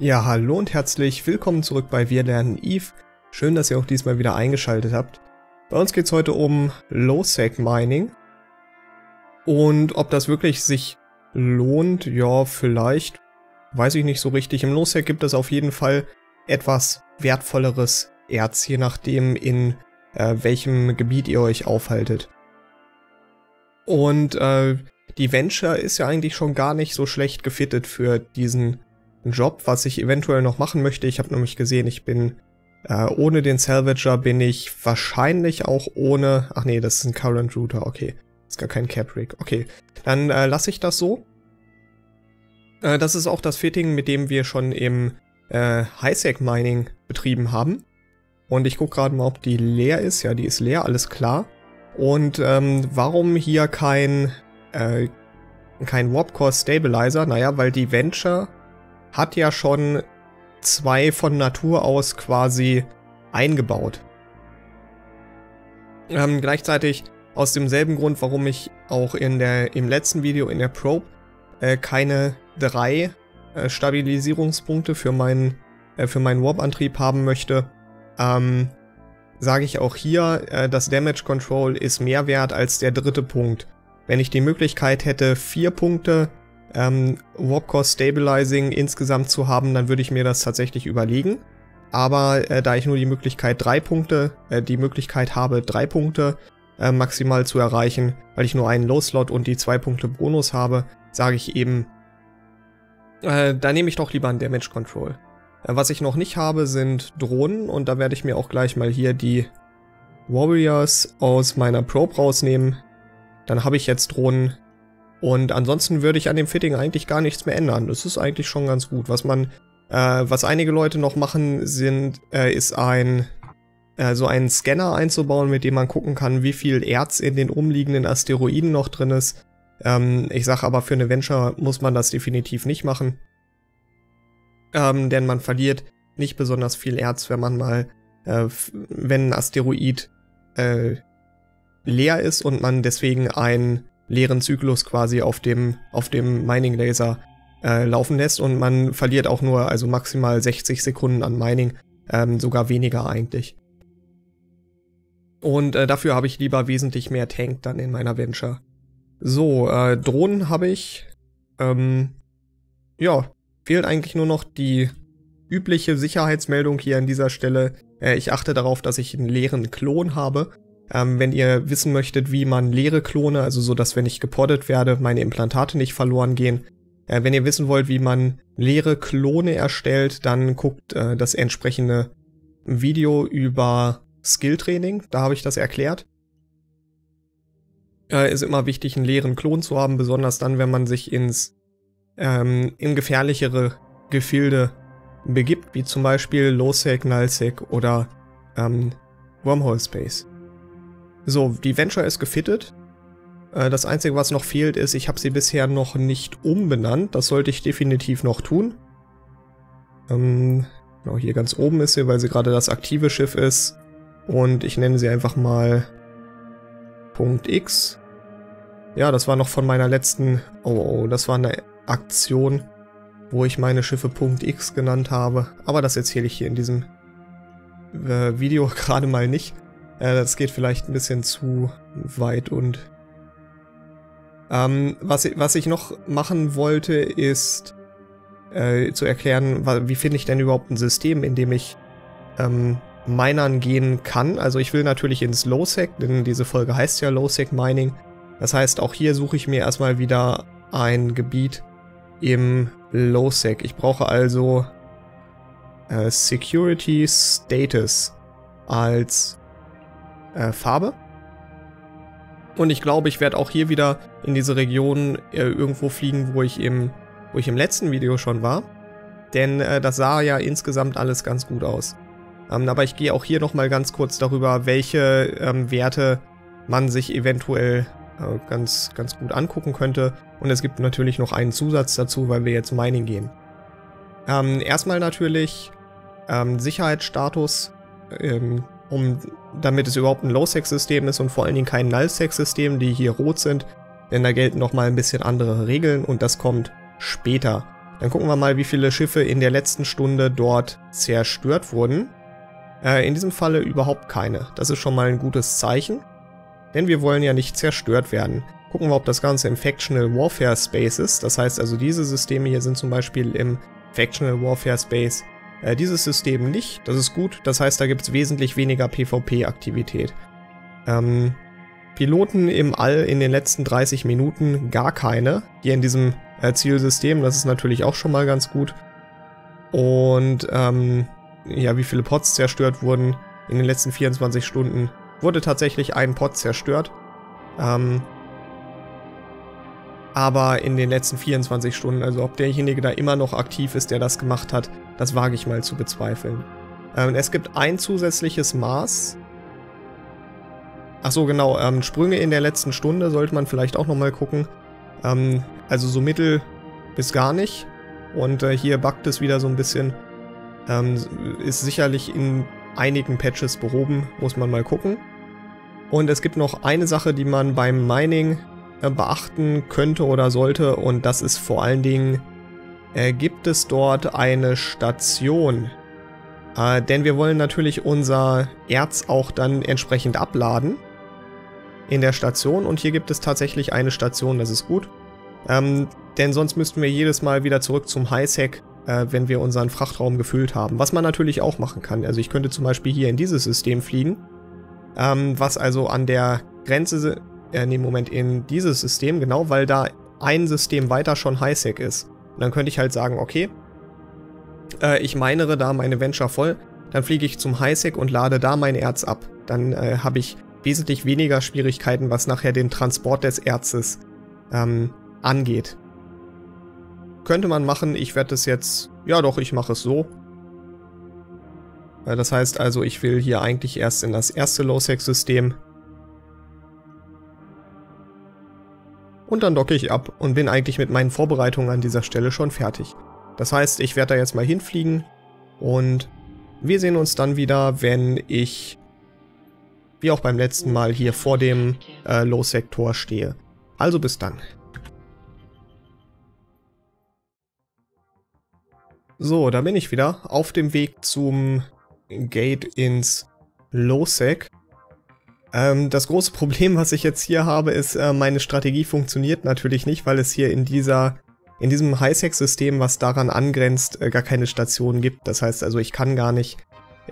Ja, hallo und herzlich willkommen zurück bei Wir lernen Eve. Schön, dass ihr auch diesmal wieder eingeschaltet habt. Bei uns geht's heute um Low-Sec Mining. Und ob das wirklich sich lohnt, ja, vielleicht. Weiß ich nicht so richtig. Im Low-Sec gibt es auf jeden Fall etwas wertvolleres Erz, je nachdem in äh, welchem Gebiet ihr euch aufhaltet. Und äh, die Venture ist ja eigentlich schon gar nicht so schlecht gefittet für diesen einen Job, was ich eventuell noch machen möchte. Ich habe nämlich gesehen, ich bin äh, ohne den Salvager bin ich wahrscheinlich auch ohne... Ach nee, das ist ein Current Router, okay. Das ist gar kein cap Okay, dann äh, lasse ich das so. Äh, das ist auch das Fitting, mit dem wir schon im äh, Highsec-Mining betrieben haben. Und ich gucke gerade mal, ob die leer ist. Ja, die ist leer, alles klar. Und ähm, warum hier kein, äh, kein Warp Core Stabilizer? Naja, weil die Venture hat ja schon zwei von Natur aus quasi eingebaut. Ähm, gleichzeitig aus demselben Grund, warum ich auch in der, im letzten Video in der Probe äh, keine drei äh, Stabilisierungspunkte für meinen, äh, für meinen Warp-Antrieb haben möchte, ähm, sage ich auch hier, äh, das Damage Control ist mehr wert als der dritte Punkt. Wenn ich die Möglichkeit hätte, vier Punkte ähm, Warpcore Stabilizing insgesamt zu haben, dann würde ich mir das tatsächlich überlegen. Aber äh, da ich nur die Möglichkeit drei Punkte, äh, die Möglichkeit habe, drei Punkte äh, maximal zu erreichen, weil ich nur einen Low-Slot und die zwei Punkte Bonus habe, sage ich eben, äh, da nehme ich doch lieber einen Damage Control. Äh, was ich noch nicht habe, sind Drohnen und da werde ich mir auch gleich mal hier die Warriors aus meiner Probe rausnehmen. Dann habe ich jetzt Drohnen und ansonsten würde ich an dem Fitting eigentlich gar nichts mehr ändern. Das ist eigentlich schon ganz gut. Was man, äh, was einige Leute noch machen, sind, äh, ist ein, äh, so einen Scanner einzubauen, mit dem man gucken kann, wie viel Erz in den umliegenden Asteroiden noch drin ist. Ähm, ich sage aber, für eine Venture muss man das definitiv nicht machen. Ähm, denn man verliert nicht besonders viel Erz, wenn man mal, äh, wenn ein Asteroid äh, leer ist und man deswegen einen leeren Zyklus quasi auf dem, auf dem Mining Laser äh, laufen lässt und man verliert auch nur also maximal 60 Sekunden an Mining, ähm, sogar weniger eigentlich. Und äh, dafür habe ich lieber wesentlich mehr Tank dann in meiner Venture. So, äh, Drohnen habe ich. Ähm, ja, fehlt eigentlich nur noch die übliche Sicherheitsmeldung hier an dieser Stelle. Äh, ich achte darauf, dass ich einen leeren Klon habe ähm, wenn ihr wissen möchtet, wie man leere Klone, also so, dass wenn ich gepoddet werde, meine Implantate nicht verloren gehen. Äh, wenn ihr wissen wollt, wie man leere Klone erstellt, dann guckt äh, das entsprechende Video über Skilltraining. Da habe ich das erklärt. Äh, ist immer wichtig, einen leeren Klon zu haben, besonders dann, wenn man sich ins ähm, in gefährlichere Gefilde begibt, wie zum Beispiel Losec, Nullsec oder ähm, Wormhole Space. So, die Venture ist gefitted. Äh, das Einzige, was noch fehlt, ist, ich habe sie bisher noch nicht umbenannt. Das sollte ich definitiv noch tun. Ähm, genau, hier ganz oben ist sie, weil sie gerade das aktive Schiff ist. Und ich nenne sie einfach mal Punkt X. Ja, das war noch von meiner letzten... Oh, oh, oh das war eine Aktion, wo ich meine Schiffe Punkt X genannt habe. Aber das erzähle ich hier in diesem äh, Video gerade mal nicht. Äh, das geht vielleicht ein bisschen zu weit und... Ähm, was, was ich noch machen wollte, ist äh, zu erklären, wie finde ich denn überhaupt ein System, in dem ich ähm, Minern gehen kann. Also ich will natürlich ins Lowsec, denn diese Folge heißt ja Lowsec Mining. Das heißt, auch hier suche ich mir erstmal wieder ein Gebiet im Lowsec. Ich brauche also äh, Security Status als äh, Farbe. Und ich glaube, ich werde auch hier wieder in diese Region äh, irgendwo fliegen, wo ich, im, wo ich im letzten Video schon war. Denn äh, das sah ja insgesamt alles ganz gut aus. Ähm, aber ich gehe auch hier nochmal ganz kurz darüber, welche ähm, Werte man sich eventuell äh, ganz, ganz gut angucken könnte. Und es gibt natürlich noch einen Zusatz dazu, weil wir jetzt Mining gehen. Ähm, erstmal natürlich ähm, Sicherheitsstatus. Ähm, um, damit es überhaupt ein Low-Sex-System ist und vor allen Dingen kein Null-Sex-System, die hier rot sind, denn da gelten nochmal ein bisschen andere Regeln und das kommt später. Dann gucken wir mal, wie viele Schiffe in der letzten Stunde dort zerstört wurden. Äh, in diesem Falle überhaupt keine. Das ist schon mal ein gutes Zeichen, denn wir wollen ja nicht zerstört werden. Gucken wir, ob das Ganze im Factional Warfare Space ist. Das heißt also, diese Systeme hier sind zum Beispiel im Factional Warfare Space äh, dieses System nicht, das ist gut, das heißt, da gibt es wesentlich weniger PvP-Aktivität. Ähm, Piloten im All in den letzten 30 Minuten gar keine, hier in diesem äh, Zielsystem, das ist natürlich auch schon mal ganz gut. Und ähm, ja, wie viele Pots zerstört wurden in den letzten 24 Stunden, wurde tatsächlich ein Pot zerstört. Ähm, aber in den letzten 24 Stunden, also ob derjenige da immer noch aktiv ist, der das gemacht hat, das wage ich mal zu bezweifeln. Ähm, es gibt ein zusätzliches Maß. Achso, genau. Ähm, Sprünge in der letzten Stunde sollte man vielleicht auch nochmal gucken. Ähm, also so mittel bis gar nicht. Und äh, hier backt es wieder so ein bisschen. Ähm, ist sicherlich in einigen Patches behoben. Muss man mal gucken. Und es gibt noch eine Sache, die man beim Mining äh, beachten könnte oder sollte. Und das ist vor allen Dingen äh, gibt es dort eine Station. Äh, denn wir wollen natürlich unser Erz auch dann entsprechend abladen in der Station. Und hier gibt es tatsächlich eine Station, das ist gut. Ähm, denn sonst müssten wir jedes Mal wieder zurück zum Highsec, äh, wenn wir unseren Frachtraum gefüllt haben. Was man natürlich auch machen kann. Also ich könnte zum Beispiel hier in dieses System fliegen, ähm, was also an der Grenze, äh, nee, Moment, in dieses System, genau, weil da ein System weiter schon Highsec ist. Und dann könnte ich halt sagen, okay, äh, ich meinere da meine Venture voll, dann fliege ich zum Highsec und lade da mein Erz ab. Dann äh, habe ich wesentlich weniger Schwierigkeiten, was nachher den Transport des Erzes ähm, angeht. Könnte man machen, ich werde das jetzt, ja doch, ich mache es so. Äh, das heißt also, ich will hier eigentlich erst in das erste LOSEC-System und dann docke ich ab und bin eigentlich mit meinen Vorbereitungen an dieser Stelle schon fertig. Das heißt, ich werde da jetzt mal hinfliegen und wir sehen uns dann wieder, wenn ich, wie auch beim letzten Mal, hier vor dem äh, Low-Sektor stehe. Also bis dann. So, da bin ich wieder auf dem Weg zum Gate ins Losec. Ähm, das große Problem, was ich jetzt hier habe, ist, äh, meine Strategie funktioniert natürlich nicht, weil es hier in dieser in diesem Highsec-System, was daran angrenzt, äh, gar keine Stationen gibt. Das heißt also, ich kann gar nicht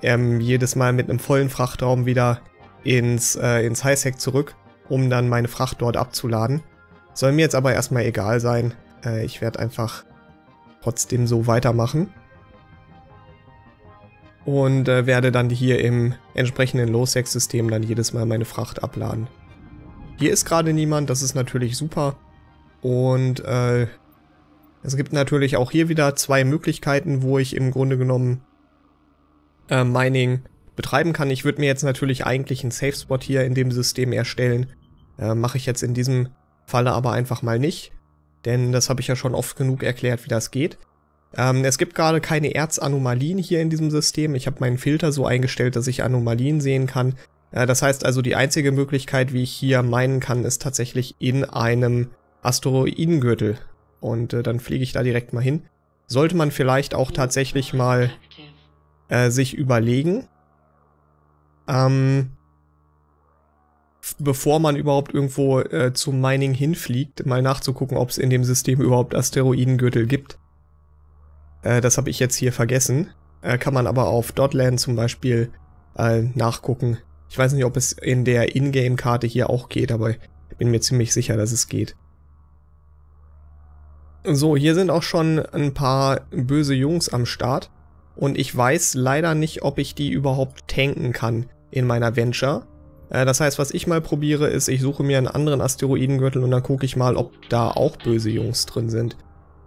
ähm, jedes Mal mit einem vollen Frachtraum wieder ins, äh, ins Highsec zurück, um dann meine Fracht dort abzuladen. Soll mir jetzt aber erstmal egal sein. Äh, ich werde einfach trotzdem so weitermachen und äh, werde dann hier im entsprechenden Losex-System dann jedes Mal meine Fracht abladen. Hier ist gerade niemand, das ist natürlich super. Und äh, es gibt natürlich auch hier wieder zwei Möglichkeiten, wo ich im Grunde genommen äh, Mining betreiben kann. Ich würde mir jetzt natürlich eigentlich einen Safe Spot hier in dem System erstellen. Äh, Mache ich jetzt in diesem Falle aber einfach mal nicht, denn das habe ich ja schon oft genug erklärt, wie das geht. Ähm, es gibt gerade keine Erzanomalien hier in diesem System. Ich habe meinen Filter so eingestellt, dass ich Anomalien sehen kann. Äh, das heißt also, die einzige Möglichkeit, wie ich hier meinen kann, ist tatsächlich in einem Asteroidengürtel. Und äh, dann fliege ich da direkt mal hin. Sollte man vielleicht auch tatsächlich mal äh, sich überlegen, ähm, bevor man überhaupt irgendwo äh, zum Mining hinfliegt, mal nachzugucken, ob es in dem System überhaupt Asteroidengürtel gibt. Äh, das habe ich jetzt hier vergessen. Äh, kann man aber auf Dotland zum Beispiel äh, nachgucken. Ich weiß nicht, ob es in der Ingame-Karte hier auch geht, aber bin mir ziemlich sicher, dass es geht. So, hier sind auch schon ein paar böse Jungs am Start. Und ich weiß leider nicht, ob ich die überhaupt tanken kann in meiner Venture. Äh, das heißt, was ich mal probiere, ist, ich suche mir einen anderen Asteroidengürtel und dann gucke ich mal, ob da auch böse Jungs drin sind.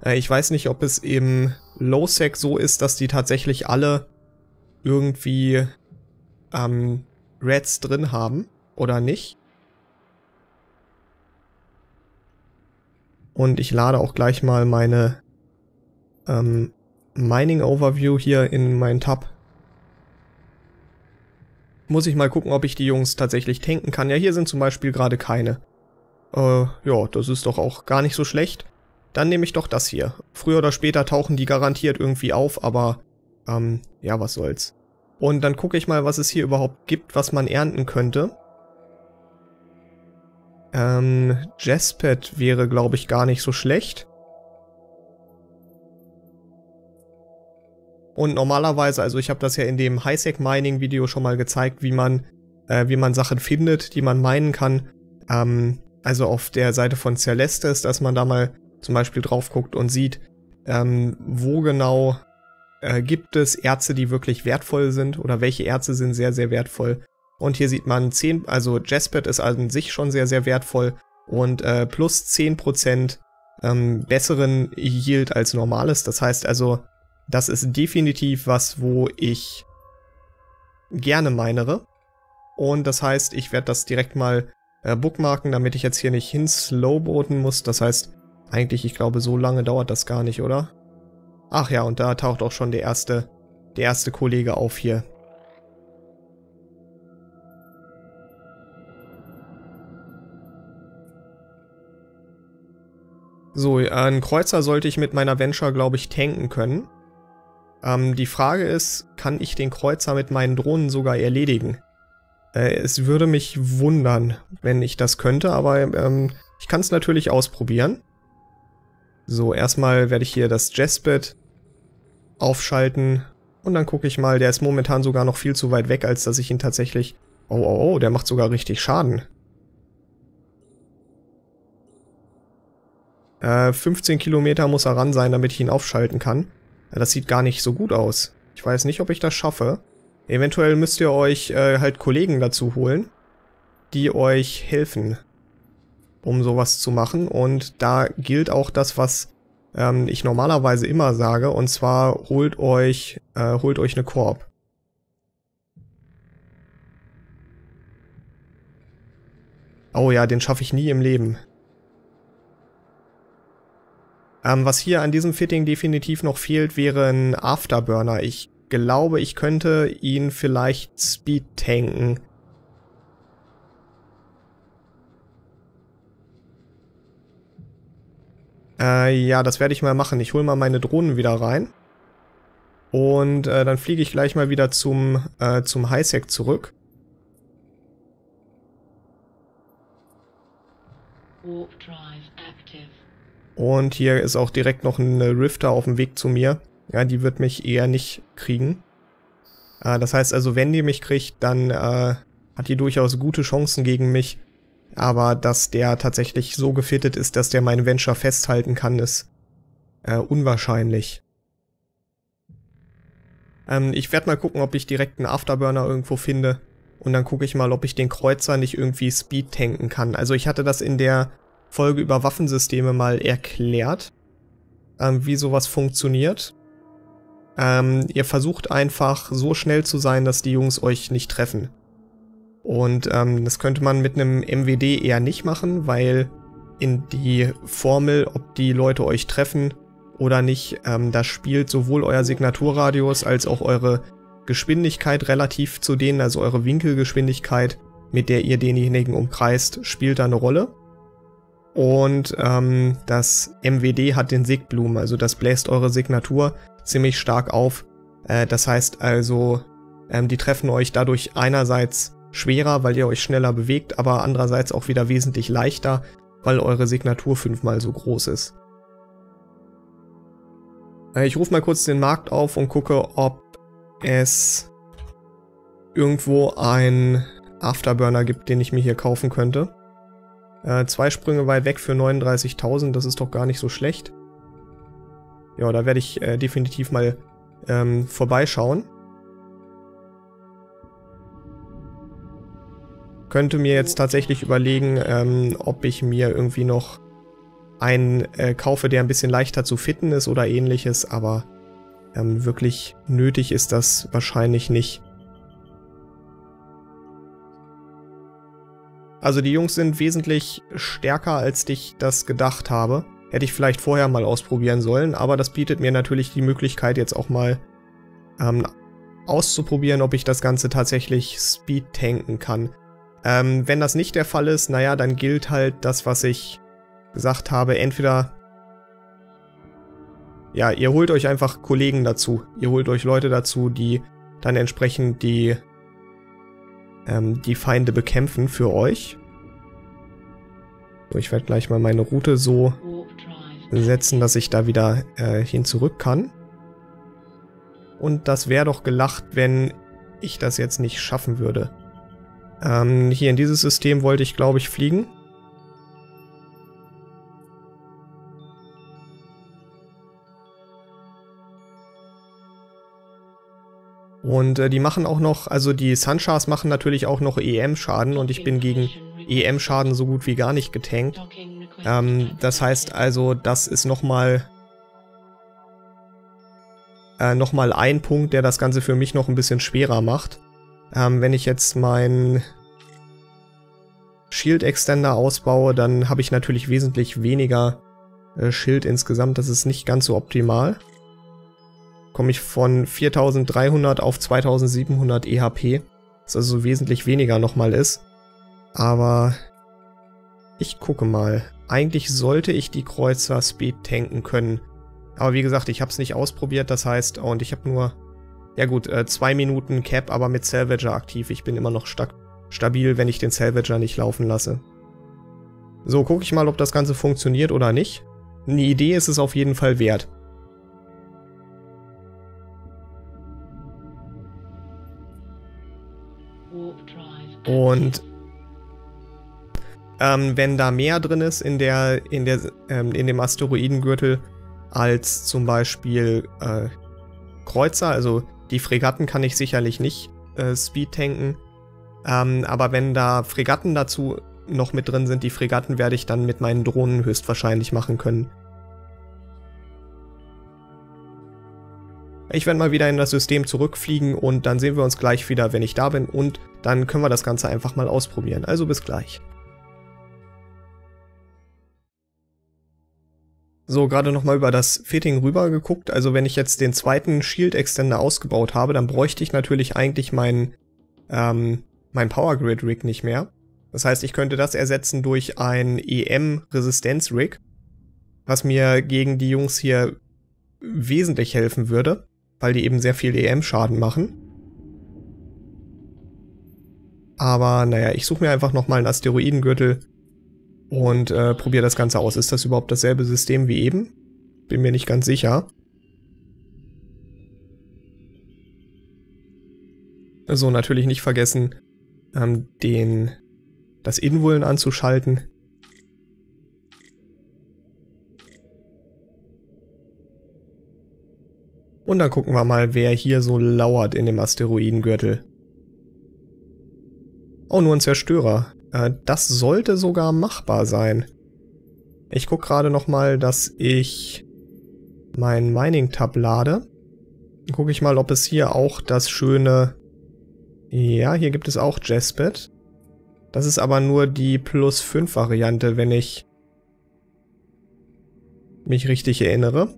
Äh, ich weiß nicht, ob es im Lowsec so ist, dass die tatsächlich alle irgendwie ähm, Reds drin haben oder nicht. Und ich lade auch gleich mal meine ähm, Mining Overview hier in meinen Tab. Muss ich mal gucken, ob ich die Jungs tatsächlich tanken kann. Ja, hier sind zum Beispiel gerade keine. Äh, ja, das ist doch auch gar nicht so schlecht. Dann nehme ich doch das hier. Früher oder später tauchen die garantiert irgendwie auf, aber ähm, ja, was soll's. Und dann gucke ich mal, was es hier überhaupt gibt, was man ernten könnte. Ähm, Jaspet wäre, glaube ich, gar nicht so schlecht. Und normalerweise, also ich habe das ja in dem Highsec Mining Video schon mal gezeigt, wie man, äh, wie man Sachen findet, die man meinen kann. Ähm, also auf der Seite von Celeste dass man da mal zum Beispiel drauf guckt und sieht, ähm, wo genau äh, gibt es Erze, die wirklich wertvoll sind oder welche Erze sind sehr, sehr wertvoll. Und hier sieht man 10, also Jaspet ist an sich schon sehr, sehr wertvoll und äh, plus 10% ähm, besseren Yield als normales. Das heißt also, das ist definitiv was, wo ich gerne meinere. Und das heißt, ich werde das direkt mal äh, bookmarken, damit ich jetzt hier nicht hin hinslowboten muss. Das heißt, eigentlich, ich glaube, so lange dauert das gar nicht, oder? Ach ja, und da taucht auch schon der erste, der erste Kollege auf hier. So, äh, einen Kreuzer sollte ich mit meiner Venture, glaube ich, tanken können. Ähm, die Frage ist, kann ich den Kreuzer mit meinen Drohnen sogar erledigen? Äh, es würde mich wundern, wenn ich das könnte, aber ähm, ich kann es natürlich ausprobieren. So, erstmal werde ich hier das Jazzbed aufschalten und dann gucke ich mal, der ist momentan sogar noch viel zu weit weg, als dass ich ihn tatsächlich... Oh, oh, oh, der macht sogar richtig Schaden. Äh, 15 Kilometer muss er ran sein, damit ich ihn aufschalten kann. Das sieht gar nicht so gut aus. Ich weiß nicht, ob ich das schaffe. Eventuell müsst ihr euch äh, halt Kollegen dazu holen, die euch helfen um sowas zu machen. Und da gilt auch das, was ähm, ich normalerweise immer sage, und zwar holt euch, äh, holt euch eine Korb. Oh ja, den schaffe ich nie im Leben. Ähm, was hier an diesem Fitting definitiv noch fehlt, wäre ein Afterburner. Ich glaube, ich könnte ihn vielleicht speed tanken. Äh, ja, das werde ich mal machen. Ich hole mal meine Drohnen wieder rein. Und äh, dann fliege ich gleich mal wieder zum, äh, zum Highsec zurück. Und hier ist auch direkt noch ein Rifter auf dem Weg zu mir. Ja, die wird mich eher nicht kriegen. Äh, das heißt also, wenn die mich kriegt, dann äh, hat die durchaus gute Chancen gegen mich. Aber dass der tatsächlich so gefittet ist, dass der mein Venture festhalten kann, ist äh, unwahrscheinlich. Ähm, ich werde mal gucken, ob ich direkt einen Afterburner irgendwo finde. Und dann gucke ich mal, ob ich den Kreuzer nicht irgendwie Speed tanken kann. Also ich hatte das in der Folge über Waffensysteme mal erklärt, ähm, wie sowas funktioniert. Ähm, ihr versucht einfach so schnell zu sein, dass die Jungs euch nicht treffen. Und ähm, das könnte man mit einem MWD eher nicht machen, weil in die Formel, ob die Leute euch treffen oder nicht, ähm, da spielt sowohl euer Signaturradius als auch eure Geschwindigkeit relativ zu denen, also eure Winkelgeschwindigkeit, mit der ihr denjenigen umkreist, spielt da eine Rolle. Und ähm, das MWD hat den Sigblumen, also das bläst eure Signatur ziemlich stark auf. Äh, das heißt also, ähm, die treffen euch dadurch einerseits schwerer, weil ihr euch schneller bewegt, aber andererseits auch wieder wesentlich leichter, weil eure Signatur fünfmal so groß ist. Äh, ich rufe mal kurz den Markt auf und gucke, ob es irgendwo einen Afterburner gibt, den ich mir hier kaufen könnte. Äh, zwei Sprünge weit weg für 39.000, das ist doch gar nicht so schlecht. Ja, da werde ich äh, definitiv mal ähm, vorbeischauen. könnte mir jetzt tatsächlich überlegen, ähm, ob ich mir irgendwie noch einen äh, kaufe, der ein bisschen leichter zu fitten ist oder ähnliches, aber ähm, wirklich nötig ist das wahrscheinlich nicht. Also die Jungs sind wesentlich stärker, als ich das gedacht habe. Hätte ich vielleicht vorher mal ausprobieren sollen, aber das bietet mir natürlich die Möglichkeit, jetzt auch mal ähm, auszuprobieren, ob ich das Ganze tatsächlich speed tanken kann. Ähm, wenn das nicht der Fall ist, naja, dann gilt halt das, was ich gesagt habe. Entweder ja, ihr holt euch einfach Kollegen dazu. Ihr holt euch Leute dazu, die dann entsprechend die, ähm, die Feinde bekämpfen für euch. So, ich werde gleich mal meine Route so setzen, dass ich da wieder äh, hin zurück kann. Und das wäre doch gelacht, wenn ich das jetzt nicht schaffen würde. Ähm, hier in dieses System wollte ich, glaube ich, fliegen. Und äh, die machen auch noch, also die Sunshars machen natürlich auch noch EM-Schaden und ich bin gegen EM-Schaden so gut wie gar nicht getankt. Ähm, das heißt also, das ist nochmal äh, nochmal ein Punkt, der das Ganze für mich noch ein bisschen schwerer macht. Ähm, wenn ich jetzt meinen Shield Extender ausbaue, dann habe ich natürlich wesentlich weniger äh, Schild insgesamt. Das ist nicht ganz so optimal. Komme ich von 4300 auf 2700 EHP, was also wesentlich weniger nochmal ist. Aber ich gucke mal. Eigentlich sollte ich die Kreuzer Speed tanken können. Aber wie gesagt, ich habe es nicht ausprobiert, das heißt, und ich habe nur ja gut, äh, zwei Minuten Cap, aber mit Salvager aktiv. Ich bin immer noch sta stabil, wenn ich den Salvager nicht laufen lasse. So, gucke ich mal, ob das Ganze funktioniert oder nicht. Eine Idee ist es auf jeden Fall wert. Und ähm, wenn da mehr drin ist in, der, in, der, ähm, in dem Asteroidengürtel als zum Beispiel äh, Kreuzer, also die Fregatten kann ich sicherlich nicht äh, Speed tanken. Ähm, aber wenn da Fregatten dazu noch mit drin sind, die Fregatten werde ich dann mit meinen Drohnen höchstwahrscheinlich machen können. Ich werde mal wieder in das System zurückfliegen und dann sehen wir uns gleich wieder, wenn ich da bin und dann können wir das Ganze einfach mal ausprobieren. Also bis gleich. so gerade nochmal über das Fitting rüber geguckt. Also wenn ich jetzt den zweiten Shield Extender ausgebaut habe, dann bräuchte ich natürlich eigentlich meinen ähm, mein Power Grid Rig nicht mehr. Das heißt, ich könnte das ersetzen durch ein EM Resistenz Rig, was mir gegen die Jungs hier wesentlich helfen würde, weil die eben sehr viel EM Schaden machen. Aber naja, ich suche mir einfach nochmal einen Asteroidengürtel und äh, probiere das Ganze aus. Ist das überhaupt dasselbe System wie eben? Bin mir nicht ganz sicher. So, natürlich nicht vergessen, ähm, den, das Inwollen anzuschalten. Und dann gucken wir mal, wer hier so lauert in dem Asteroidengürtel. Oh, nur ein Zerstörer. Äh, das sollte sogar machbar sein. Ich gucke gerade nochmal, dass ich mein Mining-Tab lade. Gucke ich mal, ob es hier auch das schöne... Ja, hier gibt es auch Jazzbed. Das ist aber nur die plus 5 Variante, wenn ich mich richtig erinnere.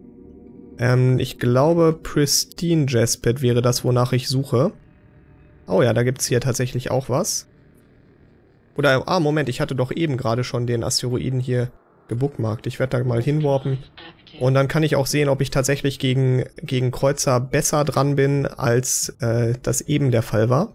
Ähm, ich glaube Pristine Jazzpad wäre das, wonach ich suche. Oh ja, da gibt es hier tatsächlich auch was. Oder, ah, Moment, ich hatte doch eben gerade schon den Asteroiden hier gebookmarkt. Ich werde da mal hinwarpen. Und dann kann ich auch sehen, ob ich tatsächlich gegen, gegen Kreuzer besser dran bin, als äh, das eben der Fall war.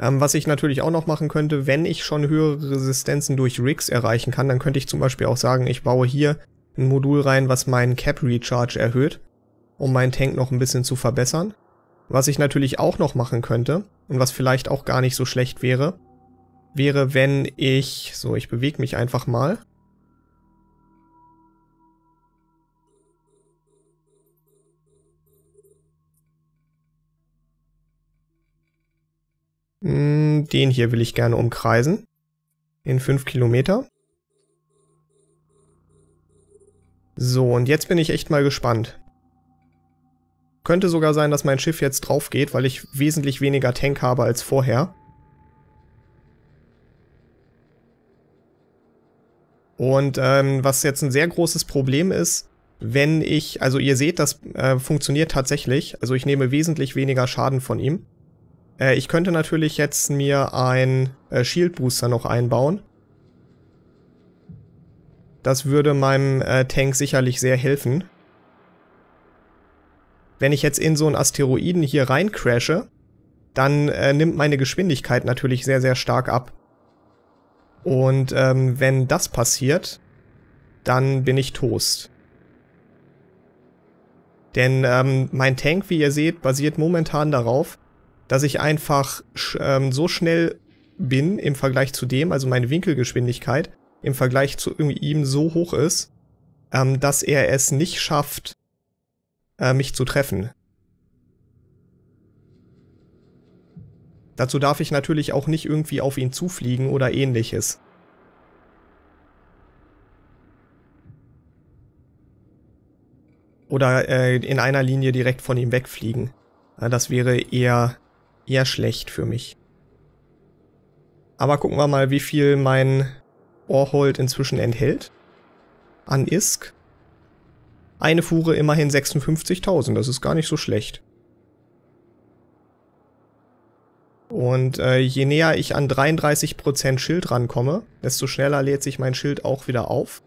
Ähm, was ich natürlich auch noch machen könnte, wenn ich schon höhere Resistenzen durch Rigs erreichen kann, dann könnte ich zum Beispiel auch sagen, ich baue hier ein Modul rein, was meinen Cap Recharge erhöht um meinen Tank noch ein bisschen zu verbessern. Was ich natürlich auch noch machen könnte und was vielleicht auch gar nicht so schlecht wäre, wäre, wenn ich... So, ich bewege mich einfach mal. Hm, den hier will ich gerne umkreisen. In 5 Kilometer. So, und jetzt bin ich echt mal gespannt. Könnte sogar sein, dass mein Schiff jetzt drauf geht, weil ich wesentlich weniger Tank habe als vorher. Und ähm, was jetzt ein sehr großes Problem ist, wenn ich, also ihr seht, das äh, funktioniert tatsächlich. Also ich nehme wesentlich weniger Schaden von ihm. Äh, ich könnte natürlich jetzt mir ein äh, Shield Booster noch einbauen. Das würde meinem äh, Tank sicherlich sehr helfen wenn ich jetzt in so einen Asteroiden hier rein crashe, dann äh, nimmt meine Geschwindigkeit natürlich sehr, sehr stark ab. Und ähm, wenn das passiert, dann bin ich Toast. Denn ähm, mein Tank, wie ihr seht, basiert momentan darauf, dass ich einfach sch ähm, so schnell bin im Vergleich zu dem, also meine Winkelgeschwindigkeit im Vergleich zu ihm so hoch ist, ähm, dass er es nicht schafft, äh, mich zu treffen. Dazu darf ich natürlich auch nicht irgendwie auf ihn zufliegen oder ähnliches. Oder äh, in einer Linie direkt von ihm wegfliegen. Äh, das wäre eher, eher schlecht für mich. Aber gucken wir mal, wie viel mein Orhold inzwischen enthält. An Isk. Eine Fuhre immerhin 56.000, das ist gar nicht so schlecht. Und äh, je näher ich an 33% Schild rankomme, desto schneller lädt sich mein Schild auch wieder auf.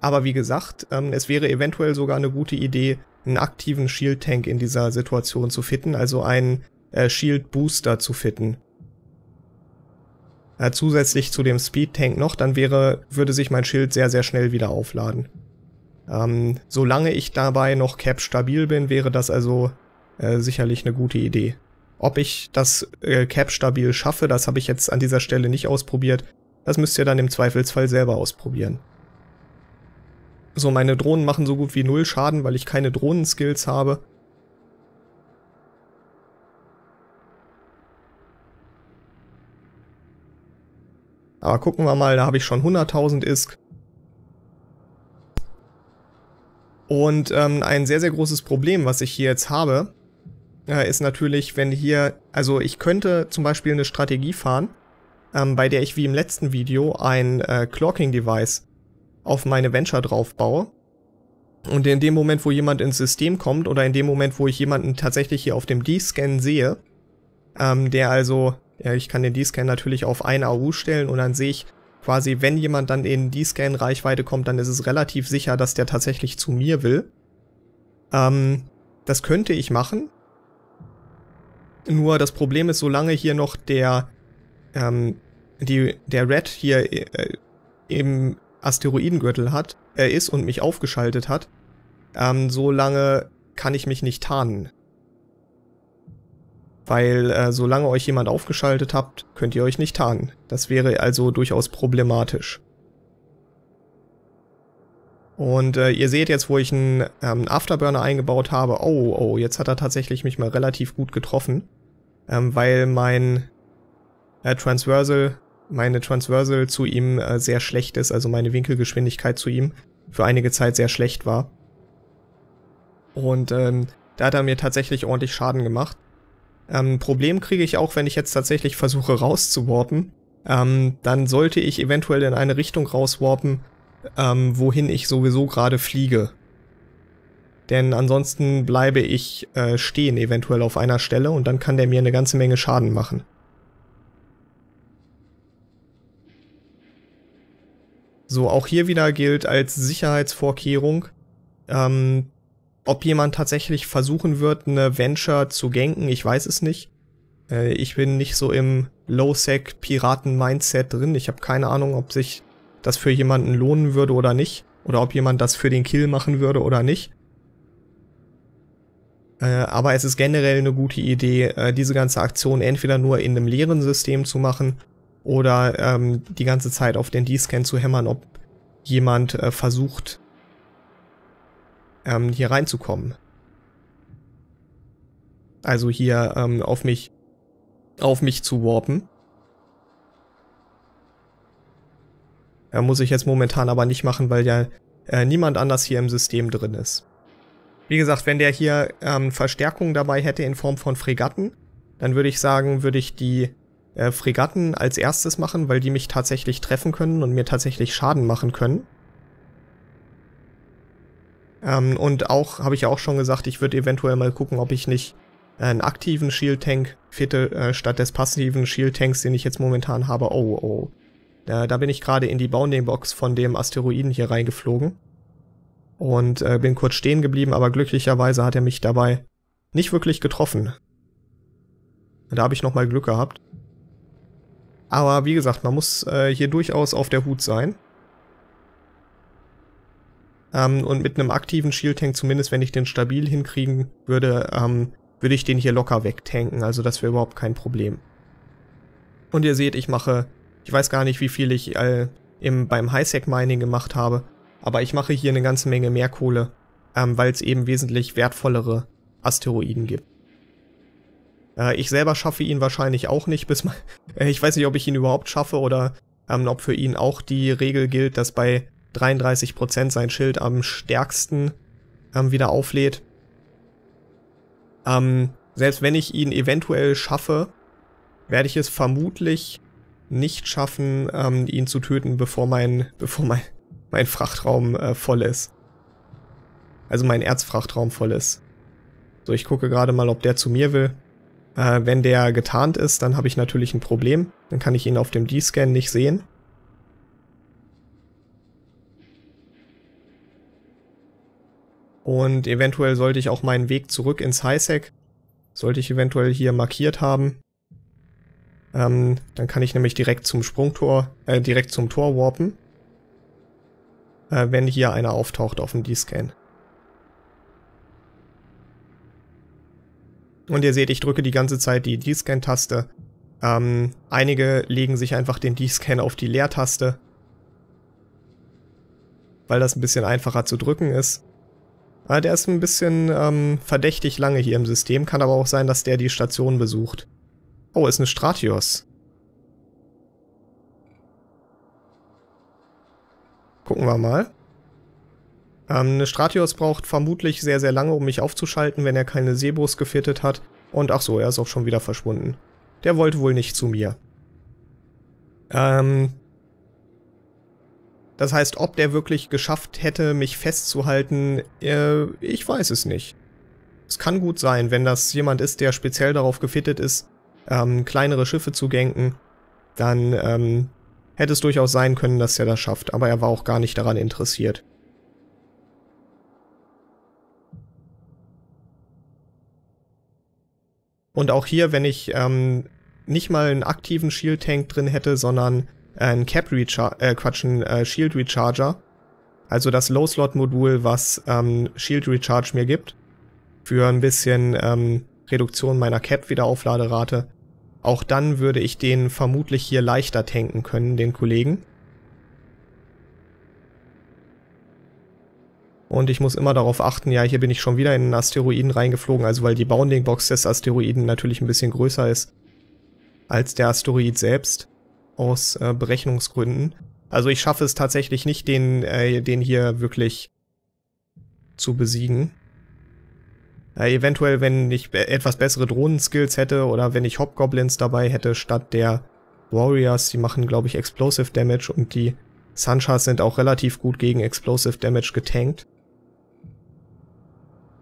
Aber wie gesagt, ähm, es wäre eventuell sogar eine gute Idee, einen aktiven Shield-Tank in dieser Situation zu fitten, also einen äh, Shield-Booster zu fitten. Äh, zusätzlich zu dem Speed-Tank noch, dann wäre, würde sich mein Schild sehr, sehr schnell wieder aufladen. Ähm, solange ich dabei noch Cap stabil bin, wäre das also äh, sicherlich eine gute Idee. Ob ich das äh, Cap stabil schaffe, das habe ich jetzt an dieser Stelle nicht ausprobiert. Das müsst ihr dann im Zweifelsfall selber ausprobieren. So, meine Drohnen machen so gut wie null Schaden, weil ich keine Drohnen-Skills habe. Aber gucken wir mal, da habe ich schon 100.000 ISK. Und ähm, ein sehr, sehr großes Problem, was ich hier jetzt habe, äh, ist natürlich, wenn hier, also ich könnte zum Beispiel eine Strategie fahren, ähm, bei der ich wie im letzten Video ein äh, Clocking-Device auf meine Venture drauf baue. Und in dem Moment, wo jemand ins System kommt oder in dem Moment, wo ich jemanden tatsächlich hier auf dem D-Scan sehe, ähm, der also, ja, ich kann den D-Scan natürlich auf 1 AU stellen und dann sehe ich, quasi, wenn jemand dann in die Scan-Reichweite kommt, dann ist es relativ sicher, dass der tatsächlich zu mir will. Ähm, das könnte ich machen. Nur das Problem ist, solange hier noch der, ähm, die, der Red hier äh, im Asteroidengürtel hat, er äh, ist und mich aufgeschaltet hat, ähm, solange kann ich mich nicht tarnen weil äh, solange euch jemand aufgeschaltet habt, könnt ihr euch nicht tarnen. Das wäre also durchaus problematisch. Und äh, ihr seht jetzt, wo ich einen ähm, Afterburner eingebaut habe, oh, oh, jetzt hat er tatsächlich mich mal relativ gut getroffen, ähm, weil mein äh, Transversal, meine Transversal zu ihm äh, sehr schlecht ist, also meine Winkelgeschwindigkeit zu ihm für einige Zeit sehr schlecht war. Und ähm, da hat er mir tatsächlich ordentlich Schaden gemacht. Ähm, Problem kriege ich auch, wenn ich jetzt tatsächlich versuche rauszuwarpen. Ähm, dann sollte ich eventuell in eine Richtung rauswarpen, ähm, wohin ich sowieso gerade fliege. Denn ansonsten bleibe ich äh, stehen eventuell auf einer Stelle und dann kann der mir eine ganze Menge Schaden machen. So, auch hier wieder gilt als Sicherheitsvorkehrung, ähm, ob jemand tatsächlich versuchen wird, eine Venture zu ganken, ich weiß es nicht. Äh, ich bin nicht so im Low-Sec-Piraten-Mindset drin. Ich habe keine Ahnung, ob sich das für jemanden lohnen würde oder nicht. Oder ob jemand das für den Kill machen würde oder nicht. Äh, aber es ist generell eine gute Idee, äh, diese ganze Aktion entweder nur in einem leeren System zu machen oder ähm, die ganze Zeit auf den D-Scan zu hämmern, ob jemand versucht, ähm, hier reinzukommen. Also hier ähm, auf mich auf mich zu warpen. Ja, muss ich jetzt momentan aber nicht machen, weil ja äh, niemand anders hier im System drin ist. Wie gesagt, wenn der hier ähm, Verstärkung dabei hätte in Form von Fregatten, dann würde ich sagen, würde ich die äh, Fregatten als erstes machen, weil die mich tatsächlich treffen können und mir tatsächlich Schaden machen können. Ähm, und auch, habe ich ja auch schon gesagt, ich würde eventuell mal gucken, ob ich nicht einen aktiven Shield Tank fitte, äh, statt des passiven Shield Tanks, den ich jetzt momentan habe. Oh, oh. Äh, da bin ich gerade in die Bounding Box von dem Asteroiden hier reingeflogen. Und äh, bin kurz stehen geblieben, aber glücklicherweise hat er mich dabei nicht wirklich getroffen. Da habe ich nochmal Glück gehabt. Aber wie gesagt, man muss äh, hier durchaus auf der Hut sein. Ähm, und mit einem aktiven Shield Tank, zumindest wenn ich den stabil hinkriegen würde, ähm, würde ich den hier locker wegtanken. Also das wäre überhaupt kein Problem. Und ihr seht, ich mache, ich weiß gar nicht, wie viel ich äh, im, beim Highsec Mining gemacht habe, aber ich mache hier eine ganze Menge mehr Kohle, ähm, weil es eben wesentlich wertvollere Asteroiden gibt. Äh, ich selber schaffe ihn wahrscheinlich auch nicht, bis man, äh, ich weiß nicht, ob ich ihn überhaupt schaffe oder ähm, ob für ihn auch die Regel gilt, dass bei 33% sein Schild am stärksten ähm, wieder auflädt. Ähm, selbst wenn ich ihn eventuell schaffe, werde ich es vermutlich nicht schaffen, ähm, ihn zu töten, bevor mein, bevor mein, mein Frachtraum äh, voll ist. Also mein Erzfrachtraum voll ist. So, ich gucke gerade mal, ob der zu mir will. Äh, wenn der getarnt ist, dann habe ich natürlich ein Problem. Dann kann ich ihn auf dem D-Scan nicht sehen. Und eventuell sollte ich auch meinen Weg zurück ins Highsec, sollte ich eventuell hier markiert haben. Ähm, dann kann ich nämlich direkt zum Sprungtor, äh, direkt zum Tor warpen. Äh, wenn hier einer auftaucht auf dem D-Scan. Und ihr seht, ich drücke die ganze Zeit die D-Scan-Taste. Ähm, einige legen sich einfach den D-Scan auf die Leertaste, weil das ein bisschen einfacher zu drücken ist. Ah, der ist ein bisschen ähm, verdächtig lange hier im System, kann aber auch sein, dass der die Station besucht. Oh, ist eine Stratios. Gucken wir mal. Ähm, eine Stratios braucht vermutlich sehr, sehr lange, um mich aufzuschalten, wenn er keine Sebos gefittet hat. Und ach so, er ist auch schon wieder verschwunden. Der wollte wohl nicht zu mir. Ähm, das heißt, ob der wirklich geschafft hätte, mich festzuhalten, äh, ich weiß es nicht. Es kann gut sein, wenn das jemand ist, der speziell darauf gefittet ist, ähm, kleinere Schiffe zu ganken, dann ähm, hätte es durchaus sein können, dass er das schafft, aber er war auch gar nicht daran interessiert. Und auch hier, wenn ich ähm, nicht mal einen aktiven Shield-Tank drin hätte, sondern ein Cap Recharger, äh, Quatsch, ein äh, Shield Recharger. Also das Low Slot Modul, was ähm, Shield Recharge mir gibt. Für ein bisschen ähm, Reduktion meiner Cap Wiederaufladerate. Auch dann würde ich den vermutlich hier leichter tanken können, den Kollegen. Und ich muss immer darauf achten, ja, hier bin ich schon wieder in einen Asteroiden reingeflogen, also weil die Bounding Box des Asteroiden natürlich ein bisschen größer ist als der Asteroid selbst aus äh, Berechnungsgründen. Also ich schaffe es tatsächlich nicht, den, äh, den hier wirklich zu besiegen. Äh, eventuell, wenn ich etwas bessere Drohnen-Skills hätte oder wenn ich Hobgoblins dabei hätte, statt der Warriors, die machen, glaube ich, Explosive Damage und die Sanchas sind auch relativ gut gegen Explosive Damage getankt.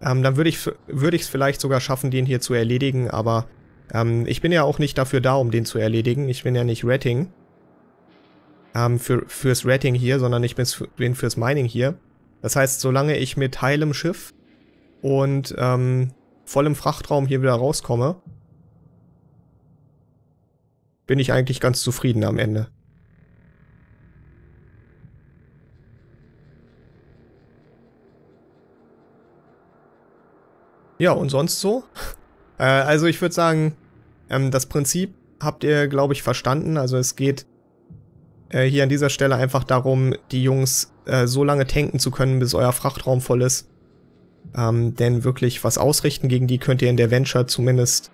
Ähm, dann würde ich es würd vielleicht sogar schaffen, den hier zu erledigen, aber ähm, ich bin ja auch nicht dafür da, um den zu erledigen. Ich bin ja nicht Rating. Ähm, für, fürs Rating hier, sondern ich bin fürs Mining hier. Das heißt, solange ich mit heilem Schiff und ähm, vollem Frachtraum hier wieder rauskomme, bin ich eigentlich ganz zufrieden am Ende. Ja, und sonst so? Äh, also ich würde sagen, ähm, das Prinzip habt ihr, glaube ich, verstanden. Also es geht äh, hier an dieser Stelle einfach darum, die Jungs äh, so lange tanken zu können, bis euer Frachtraum voll ist. Ähm, denn wirklich was ausrichten gegen die könnt ihr in der Venture zumindest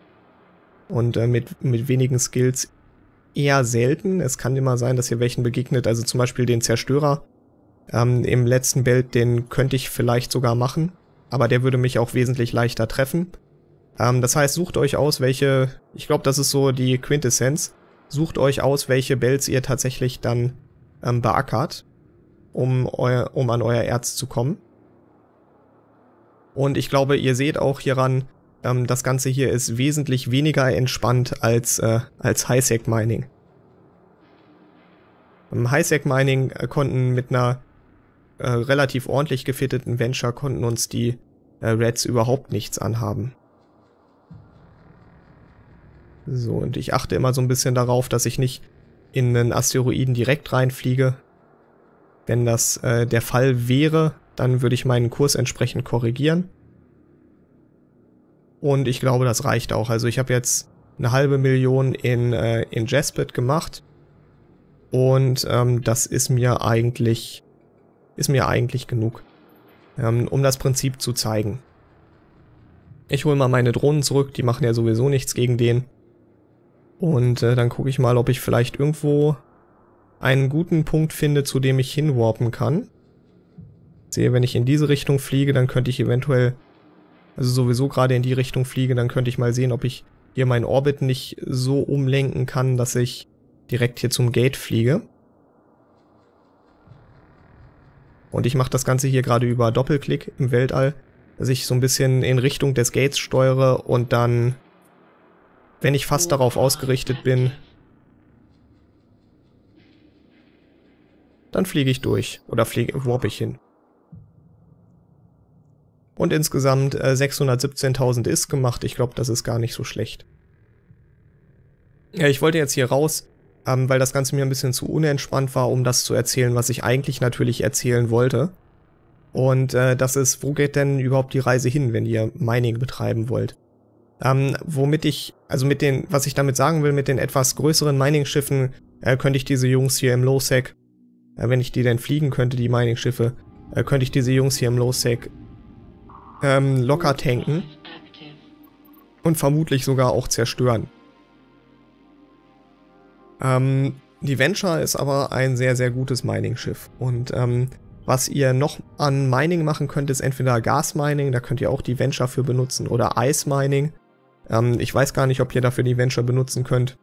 und äh, mit, mit wenigen Skills eher selten. Es kann immer sein, dass ihr welchen begegnet, also zum Beispiel den Zerstörer ähm, im letzten Bild, den könnte ich vielleicht sogar machen, aber der würde mich auch wesentlich leichter treffen. Ähm, das heißt, sucht euch aus, welche, ich glaube, das ist so die Quintessenz, sucht euch aus, welche Bells ihr tatsächlich dann ähm, beackert, um, euer, um an euer Erz zu kommen. Und ich glaube, ihr seht auch hieran, ähm, das Ganze hier ist wesentlich weniger entspannt als, äh, als Highsec Mining. Im ähm, Highsec Mining äh, konnten mit einer äh, relativ ordentlich gefitteten Venture konnten uns die äh, Reds überhaupt nichts anhaben. So, und ich achte immer so ein bisschen darauf, dass ich nicht in einen Asteroiden direkt reinfliege. Wenn das äh, der Fall wäre, dann würde ich meinen Kurs entsprechend korrigieren. Und ich glaube, das reicht auch. Also ich habe jetzt eine halbe Million in, äh, in Jaspit gemacht. Und ähm, das ist mir eigentlich, ist mir eigentlich genug, ähm, um das Prinzip zu zeigen. Ich hole mal meine Drohnen zurück, die machen ja sowieso nichts gegen den. Und äh, dann gucke ich mal, ob ich vielleicht irgendwo einen guten Punkt finde, zu dem ich hinwarpen kann. Sehe, wenn ich in diese Richtung fliege, dann könnte ich eventuell, also sowieso gerade in die Richtung fliege, dann könnte ich mal sehen, ob ich hier meinen Orbit nicht so umlenken kann, dass ich direkt hier zum Gate fliege. Und ich mache das Ganze hier gerade über Doppelklick im Weltall, dass ich so ein bisschen in Richtung des Gates steuere und dann wenn ich fast darauf ausgerichtet bin, dann fliege ich durch oder fliege, warp ich hin. Und insgesamt äh, 617.000 ist gemacht. Ich glaube, das ist gar nicht so schlecht. Ja, ich wollte jetzt hier raus, ähm, weil das Ganze mir ein bisschen zu unentspannt war, um das zu erzählen, was ich eigentlich natürlich erzählen wollte. Und äh, das ist, wo geht denn überhaupt die Reise hin, wenn ihr Mining betreiben wollt? Ähm, womit ich, also mit den, was ich damit sagen will, mit den etwas größeren Mining-Schiffen äh, könnte ich diese Jungs hier im Lowsec, äh, wenn ich die denn fliegen könnte, die Mining-Schiffe, äh, könnte ich diese Jungs hier im low Lowsec ähm, locker tanken und vermutlich sogar auch zerstören. Ähm, die Venture ist aber ein sehr, sehr gutes Mining-Schiff und ähm, was ihr noch an Mining machen könnt, ist entweder Gas-Mining, da könnt ihr auch die Venture für benutzen, oder Ice Mining. Ähm, ich weiß gar nicht, ob ihr dafür die Venture benutzen könnt.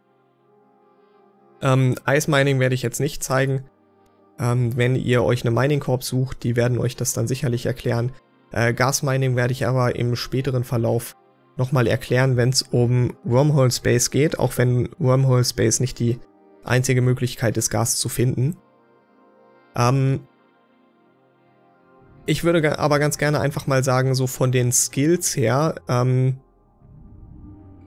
Ähm, Ice Mining werde ich jetzt nicht zeigen. Ähm, wenn ihr euch eine Mining Corp sucht, die werden euch das dann sicherlich erklären. Äh, Gas Mining werde ich aber im späteren Verlauf nochmal erklären, wenn es um Wormhole Space geht, auch wenn Wormhole Space nicht die einzige Möglichkeit ist, Gas zu finden. Ähm, ich würde aber ganz gerne einfach mal sagen, so von den Skills her, ähm,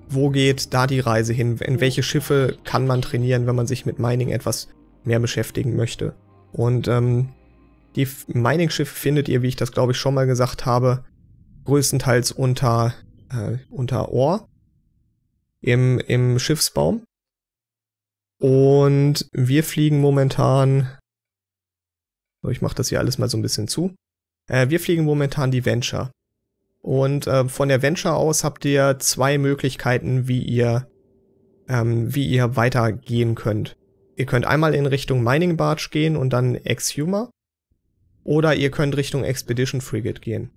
wo geht da die Reise hin? In welche Schiffe kann man trainieren, wenn man sich mit Mining etwas mehr beschäftigen möchte? Und ähm, die Mining-Schiffe findet ihr, wie ich das glaube ich schon mal gesagt habe, größtenteils unter, äh, unter Ohr im, im Schiffsbaum. Und wir fliegen momentan. Oh, ich mache das hier alles mal so ein bisschen zu. Äh, wir fliegen momentan die Venture. Und äh, von der Venture aus habt ihr zwei Möglichkeiten, wie ihr, ähm, wie ihr weitergehen könnt. Ihr könnt einmal in Richtung Mining Barge gehen und dann Exhumer. Oder ihr könnt Richtung Expedition Frigate gehen.